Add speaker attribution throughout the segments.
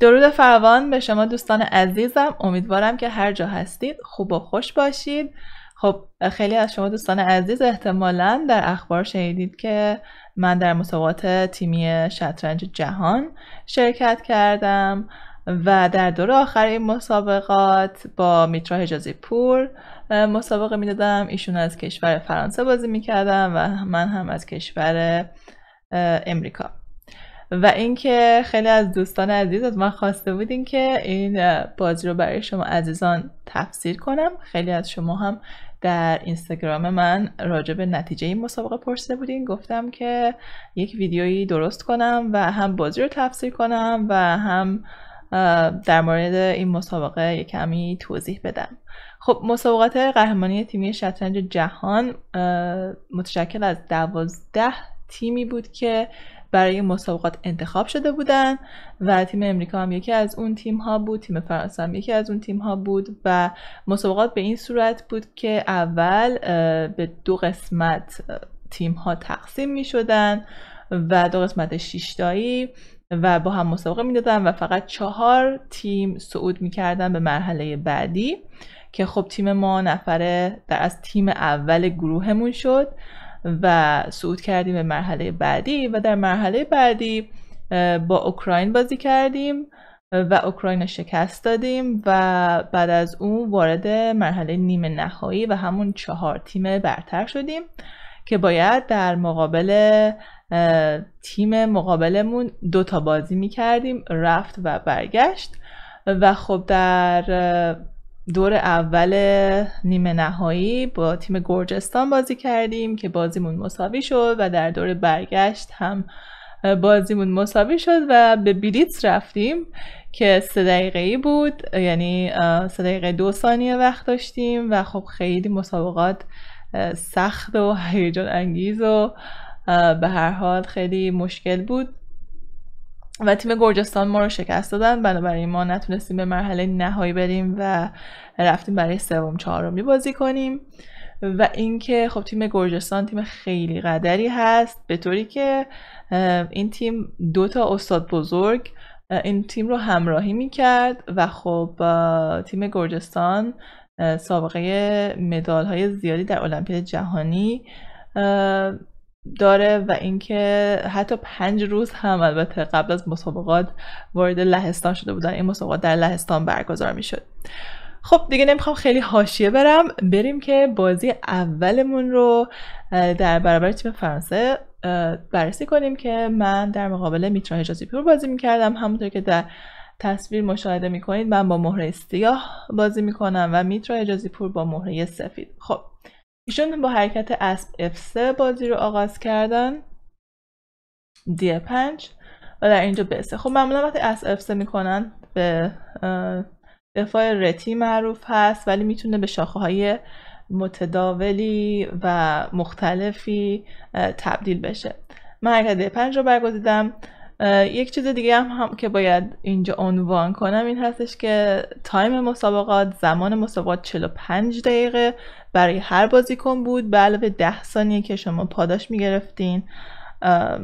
Speaker 1: درود فروان به شما دوستان عزیزم امیدوارم که هر جا هستید خوب و خوش باشید خب خیلی از شما دوستان عزیز احتمالا در اخبار شنیدید که من در مسابقات تیمی شطرنج جهان شرکت کردم و در دور آخر این مسابقات با میترا حجازی پور مسابقه میدادم ایشون از کشور فرانسه بازی میکردم و من هم از کشور امریکا و اینکه خیلی از دوستان عزیز از من خواسته بودین که این بازی رو برای شما عزیزان تفسیر کنم خیلی از شما هم در اینستاگرام من راجع به نتیجه این مسابقه پرسیده بودین گفتم که یک ویدیویی درست کنم و هم بازی رو تفسیر کنم و هم در مورد این مسابقه یک کمی توضیح بدم خب مسابقات قهرمانی تیمی شطرنج جهان متشکل از دوازده تیمی بود که برای مسابقات انتخاب شده بودن و تیم امریکا هم یکی از اون تیم ها بود تیم فرانسه هم یکی از اون تیم ها بود و مسابقات به این صورت بود که اول به دو قسمت تیم ها تقسیم می شدن و دو قسمت شیشتایی و با هم مسابقه می میدادن و فقط چهار تیم صعود میکردن به مرحله بعدی که خب تیم ما نفره در از تیم اول گروهمون شد و صعود کردیم به مرحله بعدی و در مرحله بعدی با اوکراین بازی کردیم و اوکراین شکست دادیم و بعد از اون وارد مرحله نیمه نهایی و همون چهار تیم برتر شدیم که باید در مقابل تیم مقابلمون دو تا بازی می کردیم رفت و برگشت و خب در دور اول نیمه نهایی با تیم گرجستان بازی کردیم که بازیمون مساوی شد و در دور برگشت هم بازیمون مساوی شد و به بلیتس رفتیم که سه دقیقه ای بود یعنی سه دقیقه دو ثانیه وقت داشتیم و خب خیلی مسابقات سخت و هیجان انگیز و به هر حال خیلی مشکل بود و تیم گرجستان ما رو شکست دادن بنابراین ما نتونستیم به مرحله نهایی بریم و رفتیم برای سوم چهارمی بازی کنیم و اینکه خب تیم گرجستان تیم خیلی قدری هست به طوری که این تیم دو تا استاد بزرگ این تیم رو همراهی میکرد و خب تیم گرجستان سابقه مدال های زیادی در المپیاد جهانی داره و اینکه حتی پنج روز هم البته قبل از مسابقات وارد لهستان شده بودن این مسابقات در لهستان برگزار میشد خب دیگه نمیخوام خیلی حاشیه برم بریم که بازی اولمون رو در برابر تیم فرانسه بررسی کنیم که من در مقابل میترا حجازی پور بازی میکردم همونطور که در تصویر مشاهده میکنید من با مهره سیاه بازی میکنم و میترا حجازی پور با مهره سفید خب ایشون با حرکت اسب F3 بازی رو آغاز کردن D5 و در اینجا B3 خب معمولا وقتی اسب F3 میکنن به دفاع رتی معروف هست ولی میتونه به شاخه های متداولی و مختلفی تبدیل بشه من حرکت D5 رو برگزیدم یک چیز دیگه هم, هم که باید اینجا عنوان کنم این هستش که تایم مسابقات زمان مسابقات 45 دقیقه برای هر بازیکن بود به علاوه 10 ثانیه که شما پاداش میگرفتین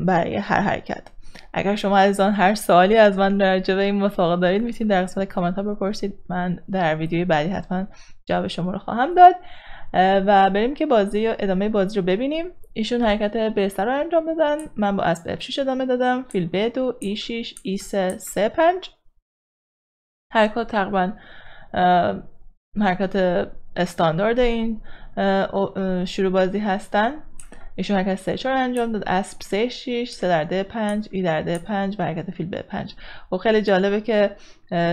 Speaker 1: برای هر حرکت اگر شما از آن هر سوالی از من در به این مسابقه دارید میتونید در قسمت کامنت ها بپرسید من در ویدیوی بعدی حتما جواب شما رو خواهم داد و بریم که بازی ادامه بازی رو ببینیم ایشون حرکت بهتر رو انجام دادن من با اسب f6 ادامه دادم فیل 2 e6 e3 c5 حرکات تقریبا حرکت استاندارد این شروع بازی هستن ایشون حرکت 3 4 انجام داد اسب 3 6 3 در 5 ای در 5 و حرکت فیل به 5 و خب خیلی جالبه که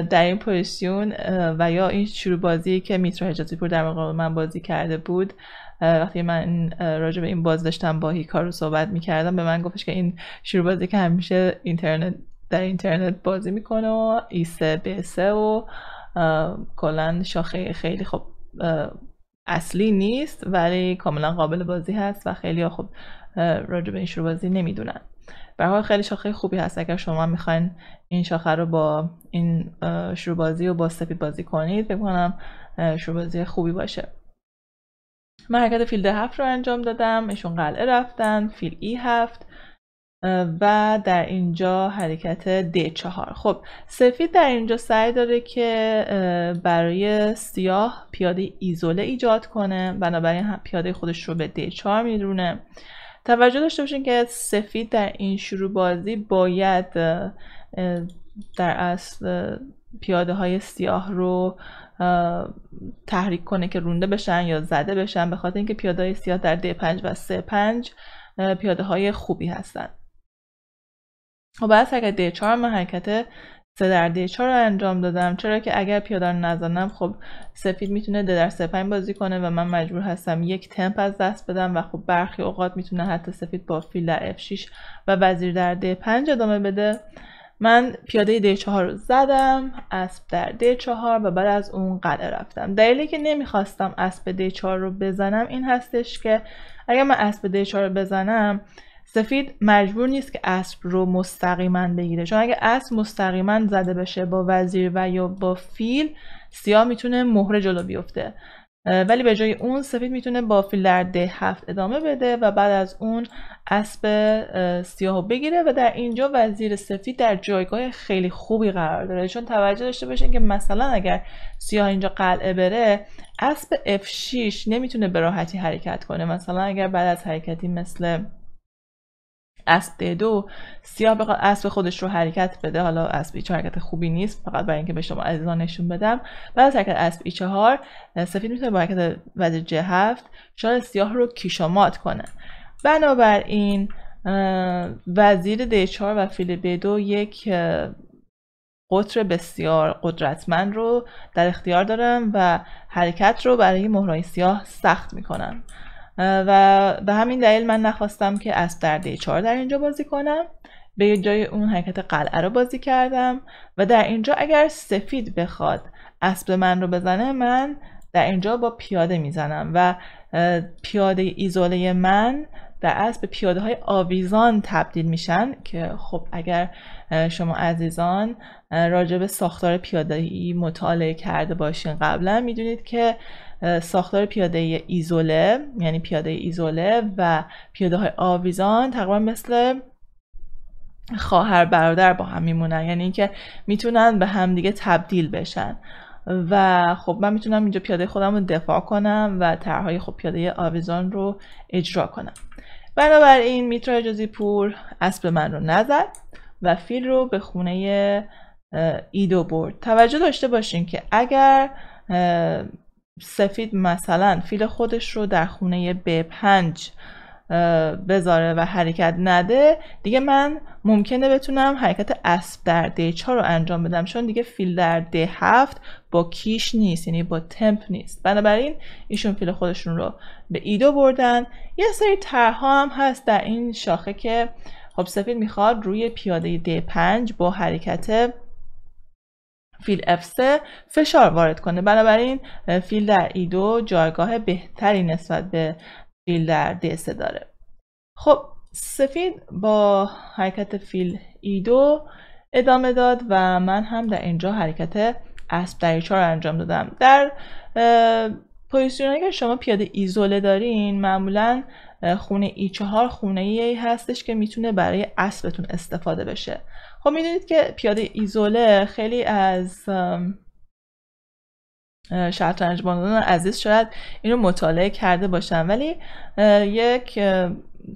Speaker 1: در این پوزیشن و یا این شروع بازی که میترا حجازی پور در مقابل من بازی کرده بود وقتی من راجع به این باز داشتم با هیکارو صحبت میکردم به من گفتش که این شروع بازی که همیشه اینترنت در اینترنت بازی میکنه و ایسه به سه و کلا شاخه خیلی خب اصلی نیست ولی کاملا قابل بازی هست و خیلی ها خب راجع به این شروع بازی نمیدونن برای خیلی شاخه خوبی هست اگر شما میخواین این شاخه رو با این شروع بازی و با سپید بازی کنید فکر کنم شروع بازی خوبی باشه من حرکت فیلد هفت رو انجام دادم ایشون قلعه رفتن فیل ای هفت و در اینجا حرکت D4 خب سفید در اینجا سعی داره که برای سیاه پیاده ایزوله ایجاد کنه بنابراین پیاده خودش رو به D4 میدونه توجه داشته باشین که سفید در این شروع بازی باید در اصل پیاده های سیاه رو تحریک کنه که رونده بشن یا زده بشن به خاطر اینکه پیاده های سیاه در D5 و C5 پیاده های خوبی هستند و خب بعد اگر د 4 من حرکت سه در دی 4 رو انجام دادم چرا که اگر پیاده رو نزنم خب سفید میتونه ده در سپنگ بازی کنه و من مجبور هستم یک تمپ از دست بدم و خب برخی اوقات میتونه حتی سفید با فیل در F6 و وزیر در D5 ادامه بده من پیاده D4 رو زدم اسب در D4 و بعد از اون قلعه رفتم دلیلی که نمیخواستم اسب D4 رو بزنم این هستش که اگر من اسب D4 رو بزنم سفید مجبور نیست که اسب رو مستقیما بگیره چون اگه اسب مستقیما زده بشه با وزیر و یا با فیل سیاه میتونه مهره جلو بیفته ولی به جای اون سفید میتونه با فیل در ده هفت ادامه بده و بعد از اون اسب رو بگیره و در اینجا وزیر سفید در جایگاه خیلی خوبی قرار داره چون توجه داشته باشین که مثلا اگر سیاه اینجا قلعه بره اسب F6 نمیتونه به راحتی حرکت کنه مثلا اگر بعد از حرکتی مثل اسب دو سیاه بخواد اسب خودش رو حرکت بده حالا اسب ایچه حرکت خوبی نیست فقط برای اینکه به شما عزیزان نشون بدم بعد از حرکت اسب چهار سفید میتونه با حرکت وزیر جه هفت شال سیاه رو کیشامات کنه بنابراین وزیر D4 و فیل B2 یک قطر بسیار قدرتمند رو در اختیار دارم و حرکت رو برای مهرای سیاه سخت میکنن و به همین دلیل من نخواستم که اسب در دی 4 در اینجا بازی کنم به جای اون حرکت قلعه رو بازی کردم و در اینجا اگر سفید بخواد اسب من رو بزنه من در اینجا با پیاده میزنم و پیاده ایزوله من در اسب به پیاده های آویزان تبدیل میشن که خب اگر شما عزیزان راجع به ساختار پیاده ای مطالعه کرده باشین قبلا میدونید که ساختار پیاده ایزوله یعنی پیاده ایزوله و پیاده های آویزان تقریبا مثل خواهر برادر با هم میمونن یعنی اینکه میتونن به همدیگه تبدیل بشن و خب من میتونم اینجا پیاده خودم رو دفاع کنم و های خب پیاده آویزان رو اجرا کنم بنابراین میترا جزی پور اسب من رو نزد و فیل رو به خونه ایدو برد توجه داشته باشین که اگر سفید مثلا فیل خودش رو در خونه B5 بذاره و حرکت نده دیگه من ممکنه بتونم حرکت اسب در د 4 رو انجام بدم چون دیگه فیل در د هفت با کیش نیست یعنی با تمپ نیست بنابراین ایشون فیل خودشون رو به ایدو بردن یه سری ترها هم هست در این شاخه که خب سفید میخواد روی پیاده D5 با حرکت فیل F3 فشار وارد کنه بنابراین فیل در E2 جایگاه بهتری نسبت به فیل در D3 داره خب سفید با حرکت فیل E2 ادامه داد و من هم در اینجا حرکت اسب در E4 انجام دادم در پوزیشن اگر شما پیاده ایزوله دارین معمولا خونه ای چهار خونه ای هستش که میتونه برای اسبتون استفاده بشه خب میدونید که پیاده ایزوله خیلی از شطرنج عزیز شاید این رو مطالعه کرده باشن ولی یک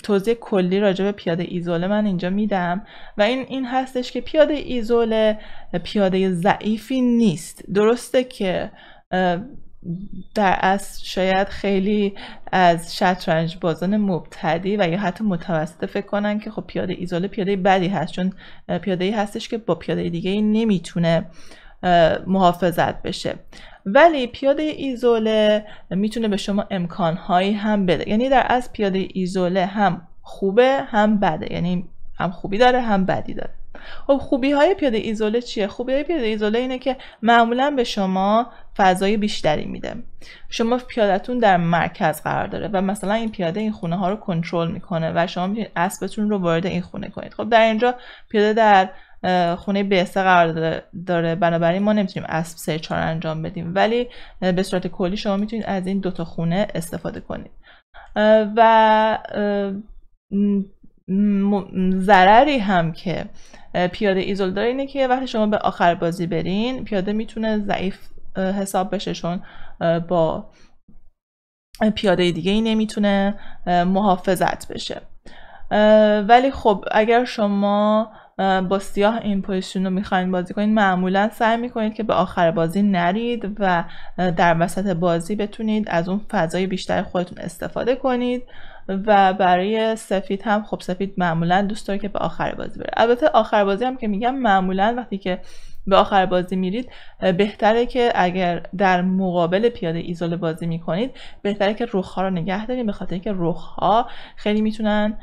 Speaker 1: توضیح کلی راجع به پیاده ایزوله من اینجا میدم و این این هستش که پیاده ایزوله پیاده ضعیفی نیست درسته که در اصل شاید خیلی از شطرنج بازان مبتدی و یا حتی متوسط فکر کنن که خب پیاده ایزوله پیاده بدی هست چون پیاده ای هستش که با پیاده دیگه ای نمیتونه محافظت بشه ولی پیاده ایزوله میتونه به شما امکانهایی هم بده یعنی در از پیاده ایزوله هم خوبه هم بده یعنی هم خوبی داره هم بدی داره خب خوبی های پیاده ایزوله چیه؟ خوبی های پیاده ایزوله اینه که معمولا به شما فضای بیشتری میده شما پیادهتون در مرکز قرار داره و مثلا این پیاده این خونه ها رو کنترل میکنه و شما میتونید اسبتون رو وارد این خونه کنید خب در اینجا پیاده در خونه بیسته قرار داره بنابراین ما نمیتونیم اسب سرچار انجام بدیم ولی به صورت کلی شما میتونید از این دوتا خونه استفاده کنید و ضرری هم که پیاده ایزول داره اینه که وقتی شما به آخر بازی برین پیاده میتونه ضعیف حساب بشه چون با پیاده دیگه ای نمیتونه محافظت بشه ولی خب اگر شما با سیاه این پوزیشن رو میخواین بازی کنید معمولا سعی میکنید که به آخر بازی نرید و در وسط بازی بتونید از اون فضای بیشتر خودتون استفاده کنید و برای سفید هم خب سفید معمولا دوست داره که به آخر بازی بره البته آخر بازی هم که میگم معمولا وقتی که به آخر بازی میرید بهتره که اگر در مقابل پیاده ایزوله بازی میکنید بهتره که ها رو نگه داریم به خاطر اینکه ها خیلی میتونن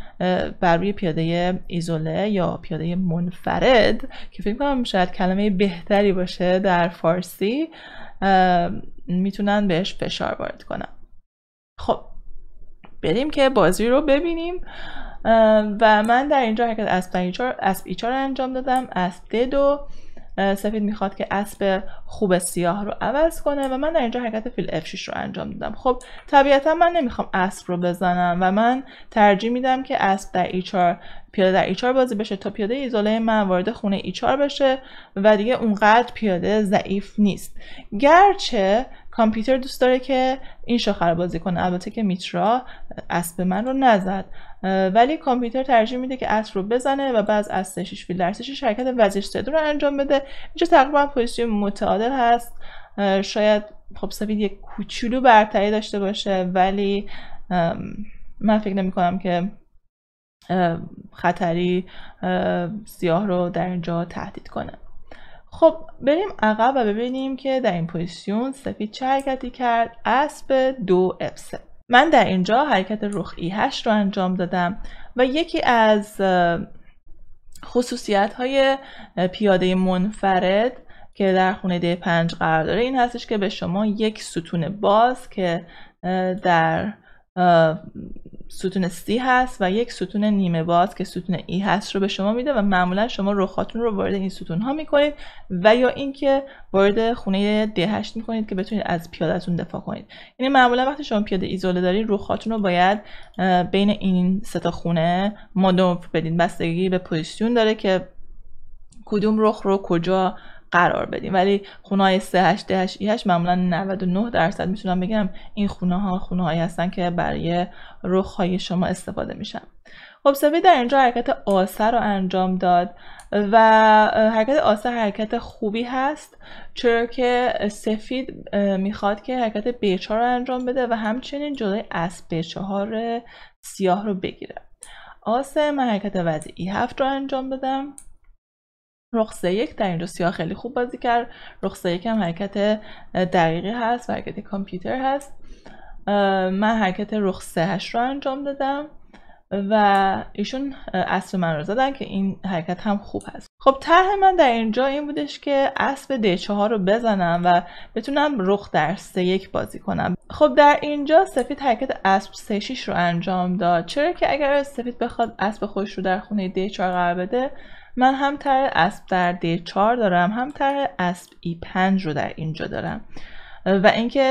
Speaker 1: بر روی پیاده ایزوله یا پیاده منفرد که فکر کنم شاید کلمه بهتری باشه در فارسی میتونن بهش فشار وارد کنن خب بریم که بازی رو ببینیم و من در اینجا حرکت اسب ایچار, انجام دادم اسب دو سفید میخواد که اسب خوب سیاه رو عوض کنه و من در اینجا حرکت فیل F6 رو انجام دادم خب طبیعتا من نمیخوام اسب رو بزنم و من ترجیح میدم که اسب در پیاده در ایچار بازی بشه تا پیاده ایزوله من وارد خونه ایچار بشه و دیگه اونقدر پیاده ضعیف نیست گرچه کامپیوتر دوست داره که این شاخه رو بازی کنه البته که میترا اسب من رو نزد ولی کامپیوتر ترجیح میده که اصل رو بزنه و بعد از 6 شش حرکت وزش صدر رو انجام بده اینجا تقریبا پوزیشن متعادل هست شاید خب سفید یک کوچولو برتری داشته باشه ولی من فکر نمی کنم که خطری سیاه رو در اینجا تهدید کنه خب بریم عقب و ببینیم که در این پوزیسیون سفید چه حرکتی کرد اسب دو اف من در اینجا حرکت رخ ای 8 رو انجام دادم و یکی از خصوصیت های پیاده منفرد که در خونه ده 5 قرار داره این هستش که به شما یک ستون باز که در ستون سی هست و یک ستون نیمه باز که ستون ای هست رو به شما میده و معمولا شما رخاتون رو وارد این ستون ها میکنید و یا اینکه وارد خونه D8 میکنید که بتونید از پیادهتون دفاع کنید یعنی معمولا وقتی شما پیاده ایزوله دارید رخاتون رو باید بین این سه تا خونه مانور بدین بستگی به پوزیشن داره که کدوم رخ رو کجا قرار بدیم ولی خونه های 3 8 8 8 معمولا 99 درصد میتونم بگم این خونه ها خونه هایی هستن که برای رخ های شما استفاده میشن خب سفید در اینجا حرکت آسه رو انجام داد و حرکت آسه حرکت خوبی هست چرا که سفید میخواد که حرکت بیچه رو انجام بده و همچنین جلوی از بیچه سیاه رو بگیره آسه من حرکت وضعی هفت رو انجام بدم رخ یک در اینجا سیاه خیلی خوب بازی کرد رخ یک هم حرکت دقیقی هست و حرکت کامپیوتر هست من حرکت رخ سهش رو انجام دادم و ایشون اسب من رو زدن که این حرکت هم خوب هست خب طرح من در اینجا این بودش که اسب د 4 رو بزنم و بتونم رخ در سه یک بازی کنم خب در اینجا سفید حرکت اسب سه 6 رو انجام داد چرا که اگر سفید بخواد اسب خودش رو در خونه د چهار قرار بده من هم طرح اسب در دی 4 دارم هم طرح اسب ای 5 رو در اینجا دارم و اینکه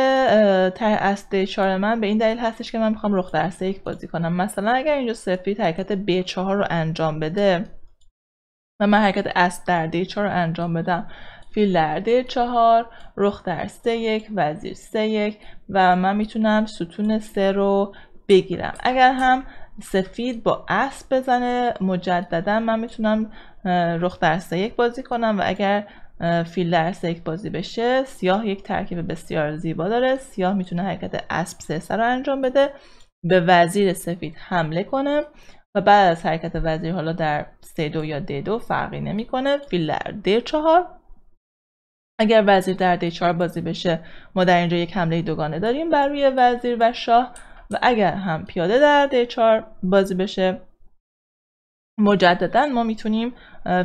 Speaker 1: طرح اسب دی 4 من به این دلیل هستش که من میخوام رخ در یک بازی کنم مثلا اگر اینجا سفید حرکت B4 رو انجام بده و من حرکت اسب در دی 4 رو انجام بدم فیل در دی 4 رخ در سه 1 وزیر سه 1 و من میتونم ستون سه رو بگیرم اگر هم سفید با اسب بزنه مجددا من میتونم رخ در سه یک بازی کنم و اگر فیل در سه یک بازی بشه سیاه یک ترکیب بسیار زیبا داره سیاه میتونه حرکت اسب سه رو انجام بده به وزیر سفید حمله کنه و بعد از حرکت وزیر حالا در سه دو یا د دو فرقی نمیکنه فیل در د چهار اگر وزیر در د چهار بازی بشه ما در اینجا یک حمله دوگانه داریم بر روی وزیر و شاه و اگر هم پیاده در د چهار بازی بشه مجددا ما میتونیم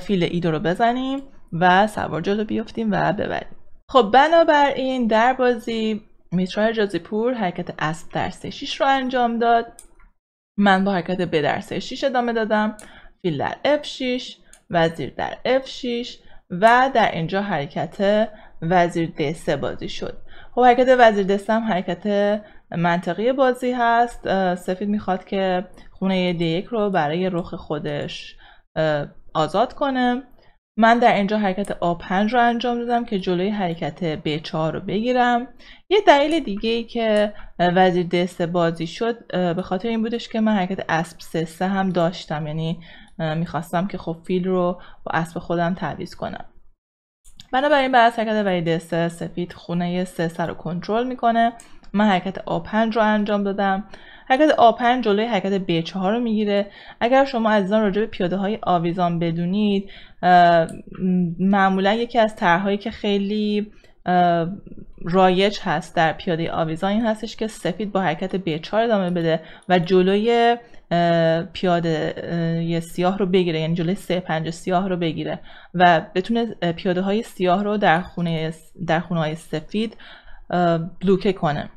Speaker 1: فیل ایدو رو بزنیم و سوار جلو بیفتیم و ببریم خب بنابراین در بازی میترای جازی پور حرکت اسب در سه رو انجام داد من با حرکت ب در سه ادامه دادم فیل در اف 6 وزیر در اف 6 و در اینجا حرکت وزیر د سه بازی شد خب حرکت وزیر دستم حرکت منطقی بازی هست سفید میخواد که خونه دی رو برای رخ خودش آزاد کنه من در اینجا حرکت آ 5 رو انجام دادم که جلوی حرکت ب 4 رو بگیرم یه دلیل دیگه ای که وزیر دسته بازی شد به خاطر این بودش که من حرکت اسب سسه هم داشتم یعنی میخواستم که خب فیل رو با اسب خودم تعویض کنم بنابراین بعد حرکت وزیر دسته سفید خونه سسه رو کنترل میکنه من حرکت آ 5 رو انجام دادم حرکت آ 5 جلوی حرکت ب 4 رو میگیره اگر شما عزیزان راجع به پیاده های آویزان بدونید معمولا یکی از طرحهایی که خیلی رایج هست در پیاده آویزان این هستش که سفید با حرکت b 4 ادامه بده و جلوی پیاده سیاه رو بگیره یعنی جلوی سه پنج سیاه رو بگیره و بتونه پیاده های سیاه رو در خونه در های سفید بلوکه کنه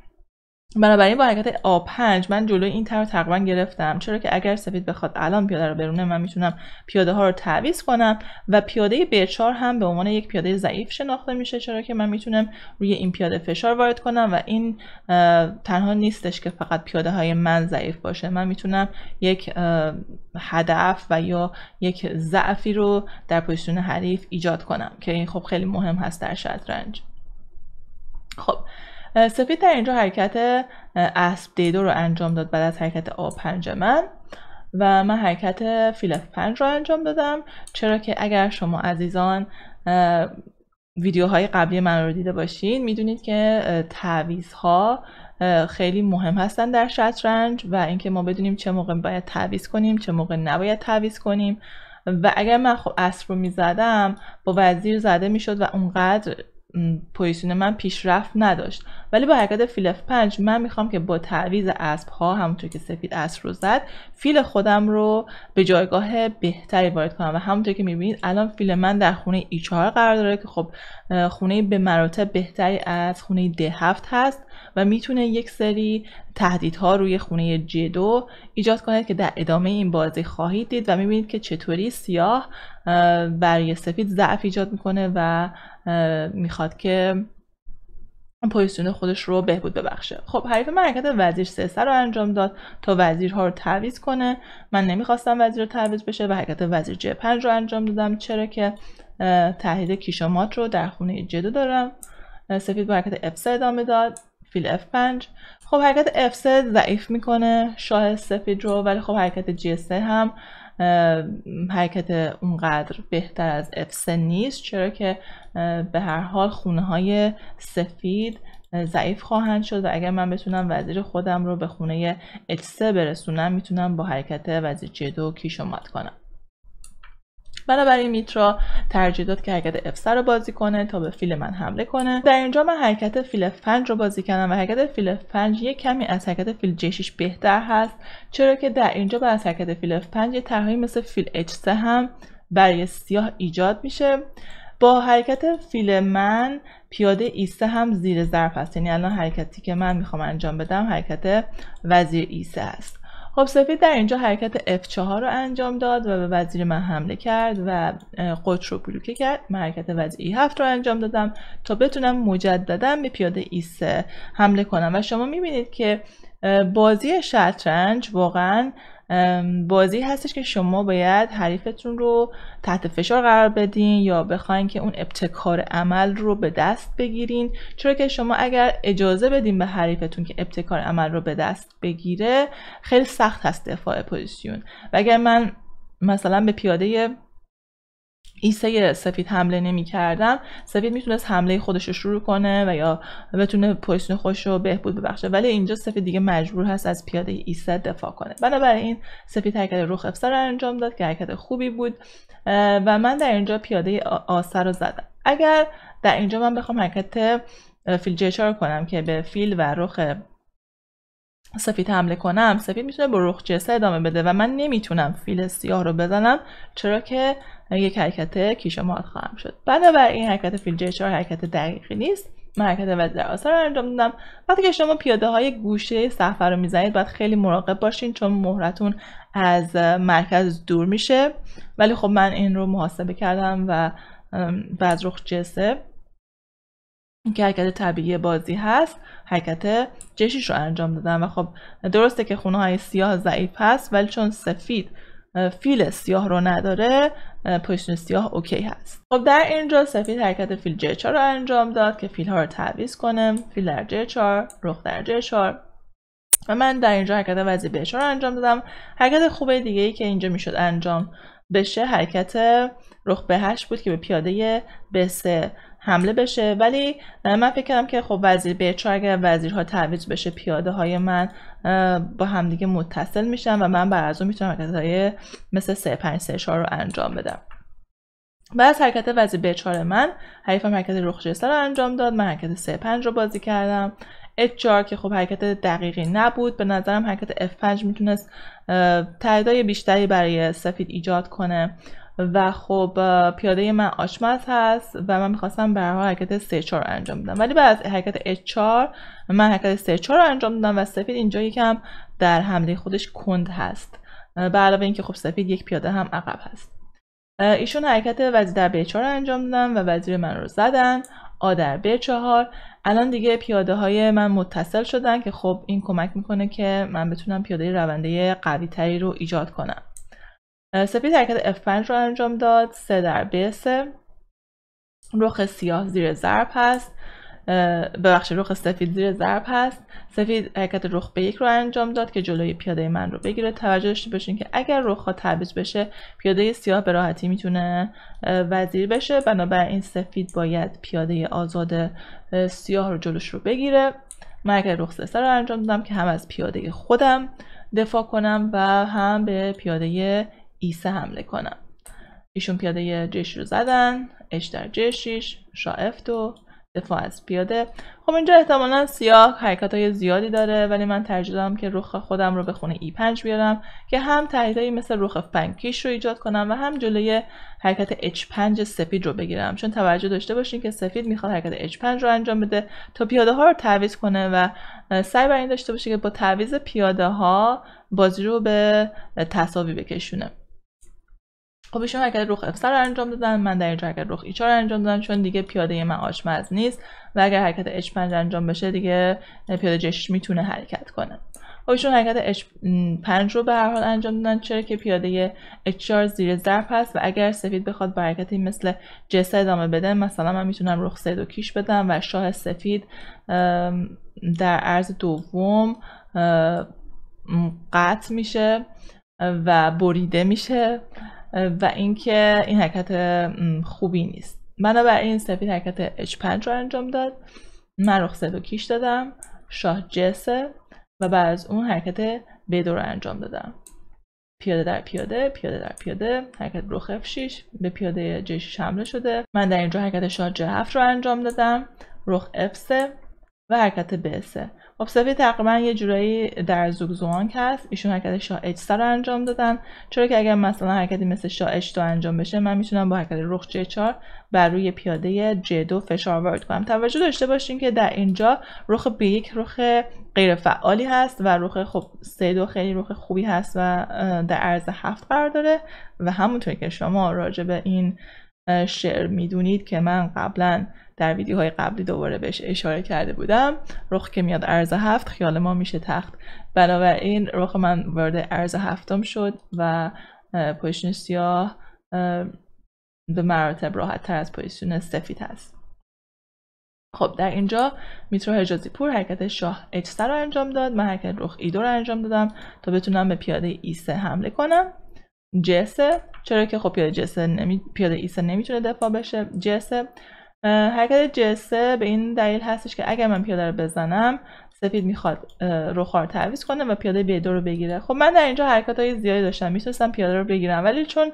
Speaker 1: بنابراین با حرکت آ 5 من جلوی این تر تقریبا گرفتم چرا که اگر سفید بخواد الان پیاده رو برونه من میتونم پیاده ها رو تعویض کنم و پیاده ب 4 هم به عنوان یک پیاده ضعیف شناخته میشه چرا که من میتونم روی این پیاده فشار وارد کنم و این تنها نیستش که فقط پیاده های من ضعیف باشه من میتونم یک هدف و یا یک ضعفی رو در پوزیشن حریف ایجاد کنم که این خب خیلی مهم هست در شطرنج خب سفید در اینجا حرکت اسب دیدو رو انجام داد بعد از حرکت آ من و من حرکت فیلف پنج رو انجام دادم چرا که اگر شما عزیزان ویدیوهای قبلی من رو دیده باشین میدونید که تعویز ها خیلی مهم هستن در شطرنج و اینکه ما بدونیم چه موقع باید تعویز کنیم چه موقع نباید تعویز کنیم و اگر من خب اسب رو میزدم با وزیر زده میشد و اونقدر پوزیشن من پیشرفت نداشت ولی با حرکت اف 5، من میخوام که با تعویز اسب ها همونطور که سفید اسب رو زد فیل خودم رو به جایگاه بهتری وارد کنم و همونطور که میبینید الان فیل من در خونه ای 4 قرار داره که خب خونه به مراتب بهتری از خونه د هفت هست و میتونه یک سری تهدیدها روی خونه جدو 2 ایجاد کنه که در ادامه این بازی خواهید دید و میبینید که چطوری سیاه برای سفید ضعف ایجاد میکنه و میخواد که پوزیسیون خودش رو بهبود ببخشه خب حریف من حرکت وزیر سه رو انجام داد تا وزیرها رو تعویض کنه من نمیخواستم وزیر رو تعویض بشه و حرکت وزیر ج 5 رو انجام دادم چرا که تهدید کیشامات رو در خونه جدو دارم سفید با حرکت اف ادامه داد فیل F5 خب حرکت F3 ضعیف میکنه شاه سفید رو ولی خب حرکت جی هم حرکت اونقدر بهتر از افسه نیست چرا که به هر حال خونه های سفید ضعیف خواهند شد و اگر من بتونم وزیر خودم رو به خونه H3 برسونم میتونم با حرکت وزیر جدو 2 کیش کنم بنابراین میترا ترجیح داد که حرکت f رو بازی کنه تا به فیل من حمله کنه در اینجا من حرکت فیل 5 رو بازی کردم و حرکت فیل 5 یک کمی از حرکت فیل ج 6 بهتر هست چرا که در اینجا با از حرکت فیل 5 یه طرحی مثل فیل H3 هم برای سیاه ایجاد میشه با حرکت فیل من پیاده ایسه هم زیر ظرف هست یعنی الان حرکتی که من میخوام انجام بدم حرکت وزیر ایسه است خب سفید در اینجا حرکت F4 رو انجام داد و به وزیر من حمله کرد و قطر رو بلوکه کرد من حرکت وزیر E7 رو انجام دادم تا بتونم مجددا به پیاده E3 حمله کنم و شما میبینید که بازی شطرنج واقعا بازی هستش که شما باید حریفتون رو تحت فشار قرار بدین یا بخواین که اون ابتکار عمل رو به دست بگیرین چرا که شما اگر اجازه بدین به حریفتون که ابتکار عمل رو به دست بگیره خیلی سخت هست دفاع پوزیسیون و اگر من مثلا به پیاده ایسه سفید حمله نمی کردم سفید میتونست حمله خودش رو شروع کنه و یا بتونه پوزیشن خوش رو بهبود ببخشه ولی اینجا سفید دیگه مجبور هست از پیاده ایسه دفاع کنه بنابراین سفید حرکت رخ افسر انجام داد که حرکت خوبی بود و من در اینجا پیاده آسه رو زدم اگر در اینجا من بخوام حرکت فیل رو کنم که به فیل و رخ سفید حمله کنم سفید میتونه با رخ جسه ادامه بده و من نمیتونم فیل سیاه رو بزنم چرا که یک حرکت کیش مات خواهم شد بنابراین حرکت فیل جه حرکت دقیقی نیست من حرکت وزیر آثار رو انجام دادم وقتی که شما پیاده های گوشه صفحه رو میزنید باید خیلی مراقب باشین چون مهرتون از مرکز دور میشه ولی خب من این رو محاسبه کردم و بعد رخ جسه این که حرکت طبیعی بازی هست حرکت جشیش رو انجام دادن و خب درسته که خونه های سیاه ضعیف هست ولی چون سفید فیل سیاه رو نداره پشت سیاه اوکی هست خب در اینجا سفید حرکت فیل جه چار رو انجام داد که فیل ها رو تعویز کنم فیل در جه چار رخ در جه چار و من در اینجا حرکت وزی به رو انجام دادم حرکت خوبه دیگه ای که اینجا میشد انجام بشه حرکت رخ به بود که به پیاده به حمله بشه ولی من فکر کردم که خب وزیر بهچو اگر وزیرها تعویض بشه پیاده های من با همدیگه متصل میشن و من بر از اون میتونم حرکت مثل 3-5-3-4 رو انجام بدم بعد از حرکت وزیر بهچار من حریفم حرکت رخ جسته رو انجام داد من حرکت 3-5 رو بازی کردم اچ که خب حرکت دقیقی نبود به نظرم حرکت F5 میتونست تعدای بیشتری برای سفید ایجاد کنه و خب پیاده من آشمت هست و من میخواستم برها حرکت سه 4 انجام بدم ولی بعد از حرکت H4 من حرکت سه 4 رو انجام دادم و سفید اینجا یکم در حمله خودش کند هست به علاوه اینکه خب سفید یک پیاده هم عقب هست ایشون حرکت وزیر در B4 انجام دادن و وزیر من رو زدن آ در B4 الان دیگه پیاده های من متصل شدن که خب این کمک میکنه که من بتونم پیاده رونده قوی تری رو ایجاد کنم سفید حرکت F5 رو انجام داد سه در B3 رخ سیاه زیر ضرب هست ببخشید رخ سفید زیر ضرب هست سفید حرکت رخ به یک رو انجام داد که جلوی پیاده من رو بگیره توجه داشته باشین که اگر رخ ها تعویض بشه پیاده سیاه به راحتی میتونه وزیر بشه بنابراین سفید باید پیاده آزاد سیاه رو جلوش رو بگیره من اگر رخ سه رو انجام دادم که هم از پیاده خودم دفاع کنم و هم به پیاده ایسه حمله کنم ایشون پیاده جش رو زدن اش در جشیش شاف و دفاع از پیاده خب اینجا احتمالا سیاه حرکت های زیادی داره ولی من ترجیح دادم که رخ خودم رو به خونه ای 5 بیارم که هم تهدیدهایی مثل رخ پنکیش رو ایجاد کنم و هم جلوی حرکت H5 سفید رو بگیرم چون توجه داشته باشین که سفید میخواد حرکت H5 رو انجام بده تا پیاده ها رو تعویض کنه و سعی بر این داشته باشه که با تعویض پیاده ها بازی رو به تصاوی بکشونه خب ایشون حرکت رخ F رو انجام دادن من در اینجا حرکت رخ e انجام دادم چون دیگه پیاده من آشمز نیست و اگر حرکت H5 انجام بشه دیگه پیاده جش میتونه حرکت کنه خب ایشون حرکت H5 رو به هر حال انجام دادن چرا که پیاده H4 زیر ضرب هست و اگر سفید بخواد به حرکتی مثل جسه ادامه بده مثلا من میتونم رخ سه و کیش بدم و شاه سفید در عرض دوم قطع میشه و بریده میشه و اینکه این حرکت خوبی نیست بنابراین سفید حرکت H5 رو انجام داد من رخ و کیش دادم شاه جسه و بعد از اون حرکت B2 رو انجام دادم پیاده در پیاده پیاده در پیاده حرکت رخ F6 به پیاده J6 حمله شده من در اینجا حرکت شاه J7 رو انجام دادم رخ F3 و حرکت بسه سفید تقریبا یه جورایی در که هست ایشون حرکت شا اچ رو انجام دادن چرا که اگر مثلا حرکتی مثل شا اچ انجام بشه من میتونم با حرکت رخ جه 4 بر روی پیاده ج 2 فشار وارد کنم توجه داشته باشین که در اینجا رخ بیک رخ غیر فعالی هست و رخ خب سه دو خیلی رخ خوبی هست و در عرض هفت قرار داره و همونطور که شما راجع به این شعر میدونید که من قبلا در ویدیوهای قبلی دوباره بهش اشاره کرده بودم رخ که میاد ارز هفت خیال ما میشه تخت بنابراین رخ من وارد ارز هفتم شد و پوزیشن سیاه به مراتب راحت تر از پوزیشن سفید هست خب در اینجا میترو هجازی پور حرکت شاه h رو انجام داد من حرکت رخ ای e رو انجام دادم تا بتونم به پیاده ای e حمله کنم جسه چرا که خب پیاده نمی... پیاده e نمیتونه دفاع بشه جسه حرکت جسه به این دلیل هستش که اگر من پیاده رو بزنم سفید میخواد روخار تعویض کنه و پیاده بیدو رو بگیره خب من در اینجا حرکت های زیادی داشتم میتونستم پیاده رو بگیرم ولی چون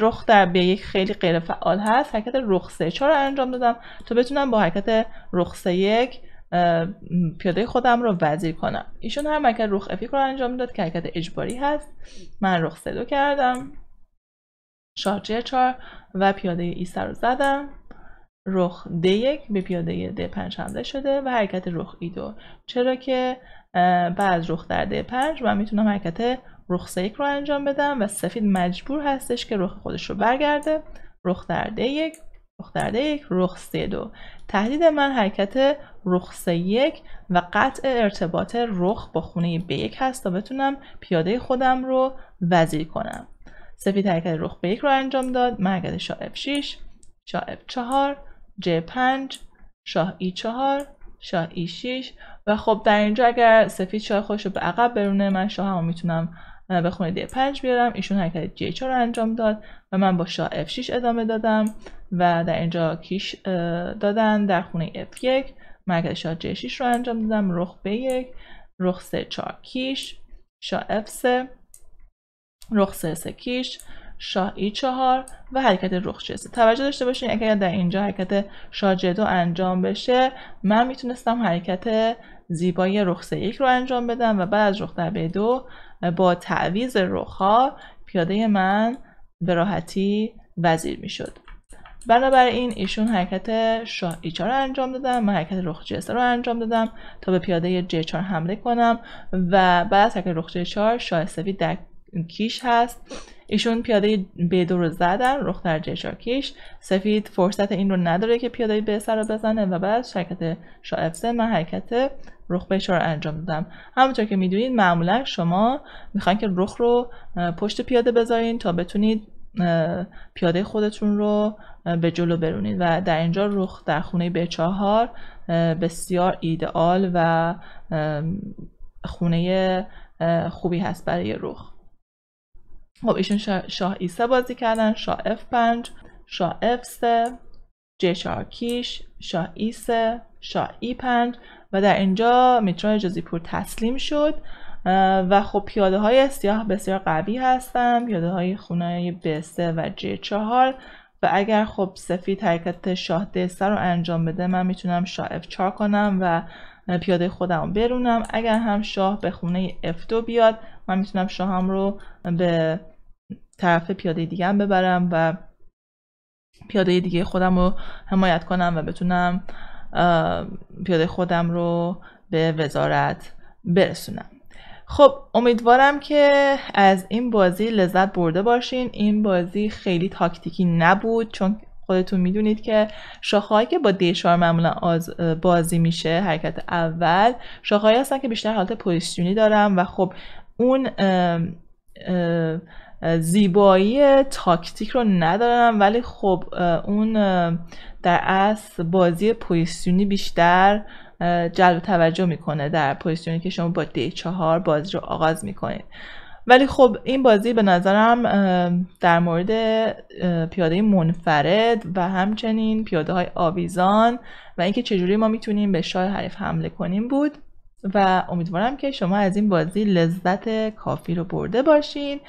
Speaker 1: رخ در به یک خیلی غیر فعال هست حرکت رخ سه چهار رو انجام دادم تا بتونم با حرکت رخ سه یک پیاده خودم رو وزیر کنم ایشون هم حرکت رخ افیک رو انجام داد که حرکت اجباری هست من رخ سه دو کردم شارژ چهار و پیاده سر رو زدم رخ D1 به پیاده D5 حمله شده و حرکت رخ E2 چرا که بعد رخ در D5 و میتونم حرکت رخ C1 رو انجام بدم و سفید مجبور هستش که رخ خودش رو برگرده رخ در D1 رخ در D1 رخ C2 تهدید من حرکت رخ C1 و قطع ارتباط رخ با خونه B1 هست تا بتونم پیاده خودم رو وزیر کنم سفید حرکت رخ B1 رو انجام داد من حرکت f 6 شاه شاعب 4 J5 شاه e ای 4 شاه ای e 6 و خب در اینجا اگر سفید شاه خودش رو به عقب برونه من شاه میتونم به خونه D5 بیارم ایشون حرکت J4 رو انجام داد و من با شاه F6 ادامه دادم و در اینجا کیش دادن در خونه F1 من حرکت شاه J6 رو انجام دادم رخ B1 رخ C4 کیش شاه F3 رخ C3 کیش شاه ای چهار و حرکت رخ جسه توجه داشته باشین اگر در اینجا حرکت شاه جدو انجام بشه من میتونستم حرکت زیبایی رخ یک رو انجام بدم و بعد از رخ در دو با تعویز ها پیاده من به راحتی وزیر میشد بنابراین ایشون حرکت شاه ای رو انجام دادم من حرکت رخ جسه رو انجام دادم تا به پیاده ج 4 حمله کنم و بعد از حرکت رخ ج 4 شاه سفید در کیش هست ایشون پیاده ب رو زدن رخ در جشاکیش سفید فرصت این رو نداره که پیاده به رو بزنه و بعد شرکت شاف من حرکت رخ به رو انجام دادم همونطور که میدونید معمولا شما میخواین که رخ رو پشت پیاده بذارین تا بتونید پیاده خودتون رو به جلو برونید و در اینجا رخ در خونه به چهار بسیار ایدئال و خونه خوبی هست برای رخ خب ایشون شاه ایسه بازی کردن شاه F5 شاه F3 J4 کیش شاه ایسه شاه E5 و در اینجا میترا اجازی پور تسلیم شد و خب پیاده های سیاه بسیار قوی هستن پیاده های خونه B3 و J4 و اگر خب سفید حرکت شاه D3 رو انجام بده من میتونم شاه F4 کنم و پیاده خودم برونم اگر هم شاه به خونه F2 بیاد من میتونم شاهم رو به طرف پیاده دیگه هم ببرم و پیاده دیگه خودم رو حمایت کنم و بتونم پیاده خودم رو به وزارت برسونم خب امیدوارم که از این بازی لذت برده باشین این بازی خیلی تاکتیکی نبود چون خودتون میدونید که شاخهایی که با دیشار معمولا آز بازی میشه حرکت اول شاخهایی هستن که بیشتر حالت پوزیشنی دارم و خب اون زیبایی تاکتیک رو ندارم ولی خب اون در اصل بازی پوزیشنی بیشتر جلب توجه میکنه در پوزیشنی که شما با دی چهار بازی رو آغاز میکنید ولی خب این بازی به نظرم در مورد پیاده منفرد و همچنین پیاده های آویزان و اینکه چجوری ما میتونیم به شاه حریف حمله کنیم بود و امیدوارم که شما از این بازی لذت کافی رو برده باشین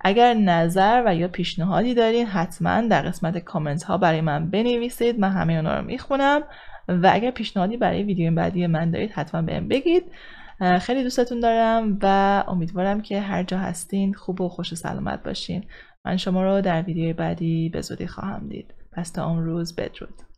Speaker 1: اگر نظر و یا پیشنهادی دارین حتما در قسمت کامنت ها برای من بنویسید من همه اونا رو میخونم و اگر پیشنهادی برای ویدیو بعدی من دارید حتما بهم بگید خیلی دوستتون دارم و امیدوارم که هر جا هستین خوب و خوش و سلامت باشین من شما رو در ویدیو بعدی به زودی خواهم دید پس تا اون روز بدرود